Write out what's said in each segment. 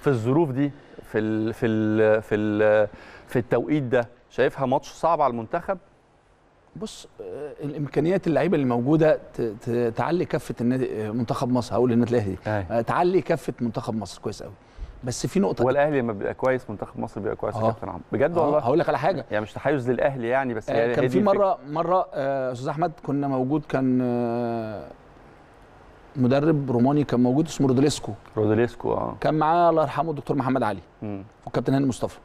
في الظروف دي في الـ في الـ في الـ في التوقيت ده شايفها ماتش صعب على المنتخب بص آه، الامكانيات اللعيبه اللي موجوده تعلي كفه النادي آه، منتخب مصر هقول النادي الاهلي آه، تعلي كفه منتخب مصر كويس قوي بس في نقطه هو الاهلي لما بيبقى كويس منتخب مصر بيبقى كويس يا كابتن عمرو بجد والله هقول لك على حاجه يعني مش تحيز للاهلي يعني بس آه يعني كان في مره الفكرة. مره استاذ آه احمد كنا موجود كان آه مدرب روماني كان موجود اسمه رودليسكو رودليسكو اه كان معاه الله يرحمه الدكتور محمد علي مم. والكابتن هاني مصطفى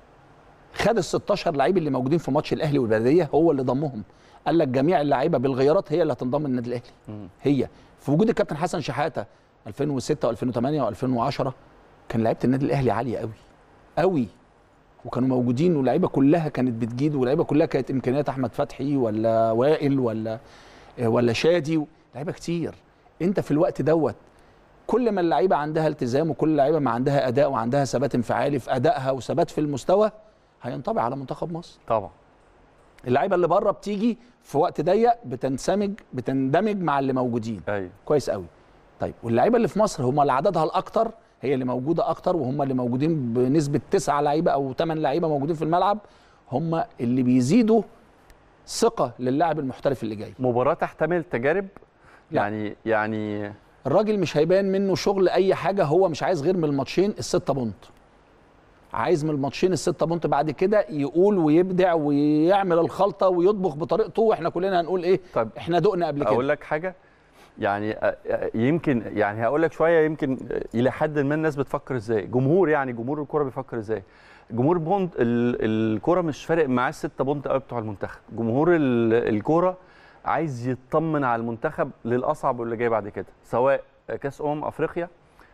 خد ال 16 لعيب اللي موجودين في ماتش الاهلي والبلديه هو اللي ضمهم قال لك جميع اللعيبه بالغيارات هي اللي هتنضم للنادي الاهلي مم. هي في وجود الكابتن حسن شحاته 2006 و2008 و2010 كان لعيبه النادي الاهلي عاليه قوي قوي وكانوا موجودين واللعيبه كلها كانت بتجيد واللعيبه كلها كانت امكانيات احمد فتحي ولا وائل ولا آه، ولا شادي لعيبه كتير انت في الوقت دوت كل ما اللعيبه عندها التزام وكل لعيبه ما عندها اداء وعندها ثبات انفعالي في ادائها وثبات في المستوى هينطبع على منتخب مصر طبعا اللعيبه اللي بره بتيجي في وقت ضيق بتنسمج بتندمج مع اللي موجودين أيوة. كويس قوي طيب واللعيبه اللي في مصر هم اللي عددها الاكتر هي اللي موجوده اكتر وهم اللي موجودين بنسبه تسعة لعيبه او ثمان لعيبه موجودين في الملعب هم اللي بيزيدوا ثقه للاعب المحترف اللي جاي مباراه تحتمل تجارب يعني يعني الراجل مش هيبان منه شغل اي حاجه هو مش عايز غير من الماتشين الستة بونت عايز من الماتشين الستة بونت بعد كده يقول ويبدع ويعمل الخلطه ويطبخ بطريقته واحنا كلنا هنقول ايه طيب احنا دقنا قبل كده اقول لك حاجه يعني يمكن يعني هقول لك شويه يمكن الى حد ما الناس بتفكر ازاي جمهور يعني جمهور الكوره بيفكر ازاي جمهور بونت الكوره مش فارق معاه الستة بونت قوي بتوع المنتخب جمهور الكوره عايز يطمن على المنتخب للاصعب واللي جاي بعد كده سواء كاس امم افريقيا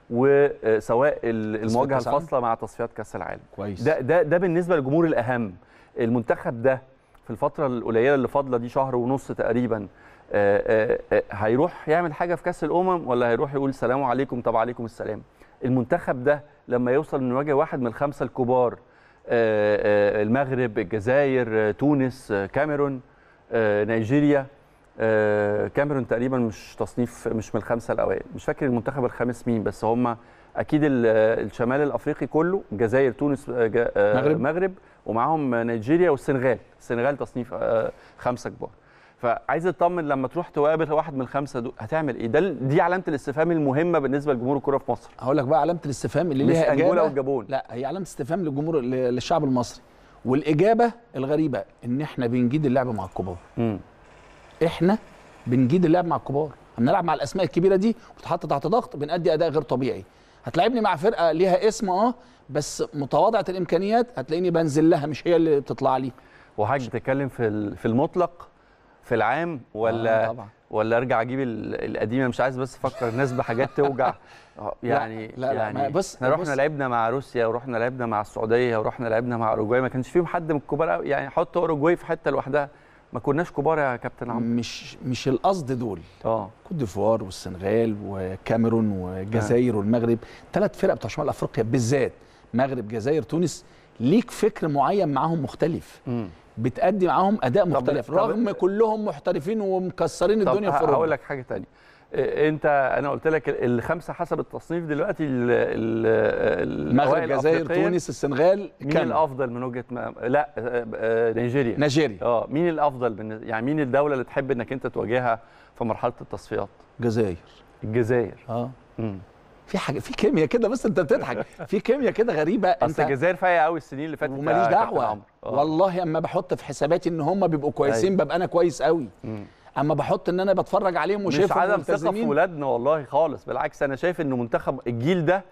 وسواء المواجهه الفاصله مع تصفيات كاس العالم كويس ده ده ده بالنسبه للجمهور الاهم المنتخب ده في الفتره القليله اللي فاضله دي شهر ونص تقريبا آه، آه، آه، هيروح يعمل حاجه في كاس الامم ولا هيروح يقول سلام عليكم طب عليكم السلام المنتخب ده لما يوصل انه يواجه واحد من الخمسه الكبار المغرب الجزائر تونس كاميرون نيجيريا آه، كاميرون تقريبا مش تصنيف مش من الخمسه الاوائل مش فاكر المنتخب الخامس مين بس هم اكيد آه، الشمال الافريقي كله جزائر تونس المغرب آه، ومعاهم نيجيريا والسنغال السنغال تصنيف خمسه كبار فعايز اطمن لما تروح تقابل واحد من الخمسه دول هتعمل ايه ده دي علامه الاستفهام المهمه بالنسبه لجمهور الكره في مصر هقول لك بقى علامه الاستفهام اللي ليها اجابه انجولا والجابون لا هي علامه استفهام للجمهور للشعب المصري والاجابه الغريبه ان احنا بنجيد اللعب مع الكبار احنا بنجيد اللعب مع الكبار بنلعب مع الاسماء الكبيره دي وتتحط تحت ضغط بنأدي اداء غير طبيعي هتلاعبني مع فرقه ليها اسم اه بس متواضعه الامكانيات هتلاقيني بنزل لها مش هي اللي بتطلع لي وحاج بتتكلم في في المطلق في العام ولا آه طبعا. ولا ارجع اجيب القديمه مش عايز بس افكر الناس بحاجات توجع يعني لا آه، لا يعني لا يعني بس احنا رحنا لعبنا مع روسيا ورحنا لعبنا مع السعوديه ورحنا لعبنا مع اوروجواي ما كانش فيهم حد من الكبار يعني حط اوروجواي في حته لوحدها ما كناش كبار يا كابتن عمرو مش مش القصد دول اه كوت ديفوار والسنغال وكاميرون والجزائر والمغرب ثلاث فرق بتوع شمال افريقيا بالذات مغرب جزائر تونس ليك فكر معين معاهم مختلف بتأدي معاهم اداء مختلف طب رغم طب كلهم محترفين ومكسرين الدنيا في اوروبا هقول لك حاجه ثانيه إيه، انت انا قلت لك الخمسه حسب التصنيف دلوقتي المغرب الجزائر تونس السنغال مين كم؟ الافضل من وجهه ما لا آه، آه، نيجيريا نيجيريا اه مين الافضل من يعني مين الدوله اللي تحب انك انت تواجهها في مرحله التصفيات الجزائر الجزائر اه امم في حاجه في كيمياء كده بس انت بتضحك في كيمياء كده غريبه انت الجزائر فايقه قوي السنين اللي فاتت وماليش دعوه آه. والله اما بحط في حساباتي ان هم بيبقوا كويسين أيوه. ببقى انا كويس قوي مم. اما بحط ان انا بتفرج عليهم وشايفهم مش عدم ثقه في ولادنا والله خالص بالعكس انا شايف انه منتخب الجيل ده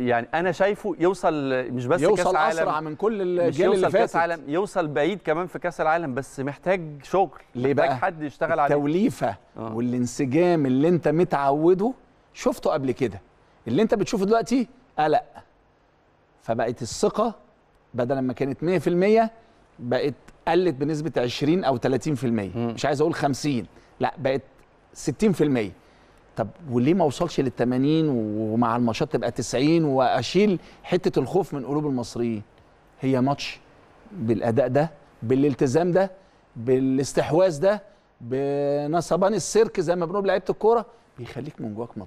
يعني انا شايفه يوصل مش بس يوصل كاس عالم اسرع من كل الجيل اللي فات كاس عالم يوصل بعيد كمان في كاس العالم بس محتاج شغل ليه بقى حد يشتغل عليه التوليفه آه. والانسجام اللي انت متعوده شفته قبل كده اللي انت بتشوفه دلوقتي قلق فبقت الثقه بدل ما كانت 100% بقت قلت بنسبه 20 او 30% مش عايز اقول 50 لا بقت 60% طب وليه ما اوصلش لل 80 ومع الماتشات تبقى 90 واشيل حته الخوف من قلوب المصريين هي ماتش بالاداء ده بالالتزام ده بالاستحواذ ده بنصبان السيرك زي ما بنقول لعيبه الكوره بيخليك من جواك مطلوب